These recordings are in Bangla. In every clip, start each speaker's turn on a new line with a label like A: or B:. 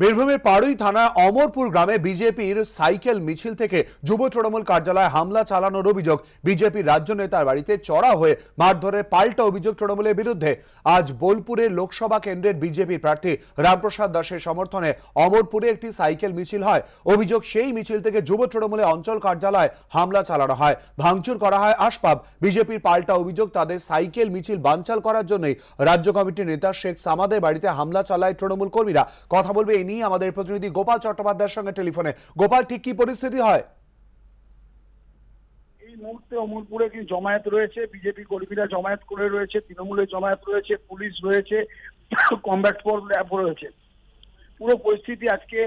A: বীরভূমের পাড়ুই থানার অমরপুর গ্রামে বিজেপির সাইকেল মিছিল থেকে যুব তৃণমূল কার্যালয়ে হামলা চালানোর অভিযোগ বিজেপির রাজ্য নেতার বাড়িতে চড়া হয়ে মারধরের পাল্টা অভিযোগ তৃণমূলের বিরুদ্ধে আজ বোলপুরের লোকসভা কেন্দ্রের বিজেপি প্রার্থী রামপ্রসাদ দাসের সমর্থনে অমরপুরে একটি সাইকেল মিছিল হয় অভিযোগ সেই মিছিল থেকে যুব তৃণমূলের অঞ্চল কার্যালয়ে হামলা চালানো হয় ভাঙচুর করা হয় আসপাব বিজেপির পাল্টা অভিযোগ তাদের সাইকেল মিছিল বানচাল করার জন্যই রাজ্য কমিটির নেতা শেখ সামাদের বাড়িতে হামলা চালায় তৃণমূল কর্মীরা কথা বলবে নিই আমাদের প্রতিনিধি গোপাল চট্টোপাধ্যায়ের সঙ্গে টেলিফোনে গোপাল ঠিক কি পরিস্থিতি হয়
B: মুহূর্তে অমরপুরে কি জমায়েত রয়েছে বিজেপি কর্মীরা জমায়েত করে রয়েছে তৃণমূলের জমায়েত রয়েছে পুলিশ রয়েছে কমব্যাক্ট ল্যাব রয়েছে পুরো পরিস্থিতি আজকে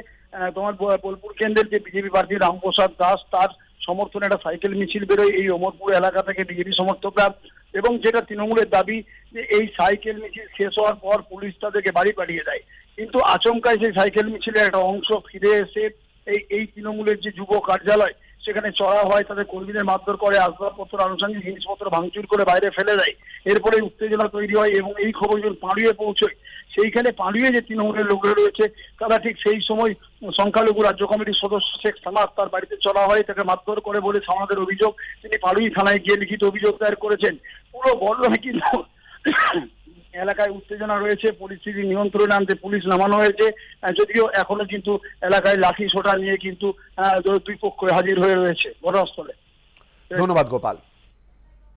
B: তোমার বোলপুর কেন্দ্রের যে বিজেপি প্রার্থী রামপ্রসাদ দাস তার সমর্থনে একটা সাইকেল মিছিল বেরোয় এই অমরপুর এলাকা থেকে বিজেপি সমর্থকরা এবং যেটা তৃণমূলের দাবি যে এই সাইকেল মিছিল শেষ হওয়ার পর পুলিশ তাদেরকে বাড়ি পাঠিয়ে দেয় কিন্তু আচমকায় সেই সাইকেল মিছিলে একটা অংশ ফিরে এসে এই এই তৃণমূলের যে যুব কার্যালয় সেখানে চড়া হয় তাদের কর্মীদের মারধর করে আসবাবপত্র আনুষঙ্গিক জিনিসপত্র ভাঙচুর করে বাইরে ফেলে দেয় এরপরে উত্তেজনা তৈরি হয় এবং এই খবর যখন পাঁড়িয়ে পৌঁছয় সেইখানে পাঁড়িয়ে যে তৃণমূলের লোকরা রয়েছে তারা ঠিক সেই সময় সংখ্যালঘু রাজ্য কমিটির সদস্য শেখ সামাদ তার বাড়িতে চলা হয় তাকে মারধর করে বলে সামাদের অভিযোগ তিনি পাড়ুই থানায় গিয়ে লিখিত অভিযোগ দায়ের করেছেন পুরো বলরামে কিন্তু এলাকায় উত্তেজনা রয়েছে পরিস্থিতি নিয়ন্ত্রণে আনতে পুলিশ নামানো হয়েছে যদিও এখনো কিন্তু এলাকায় লাঠি ছোটা নিয়ে কিন্তু দুই পক্ষ হাজির হয়ে রয়েছে ঘটনাস্থলে
A: ধন্যবাদ গোপাল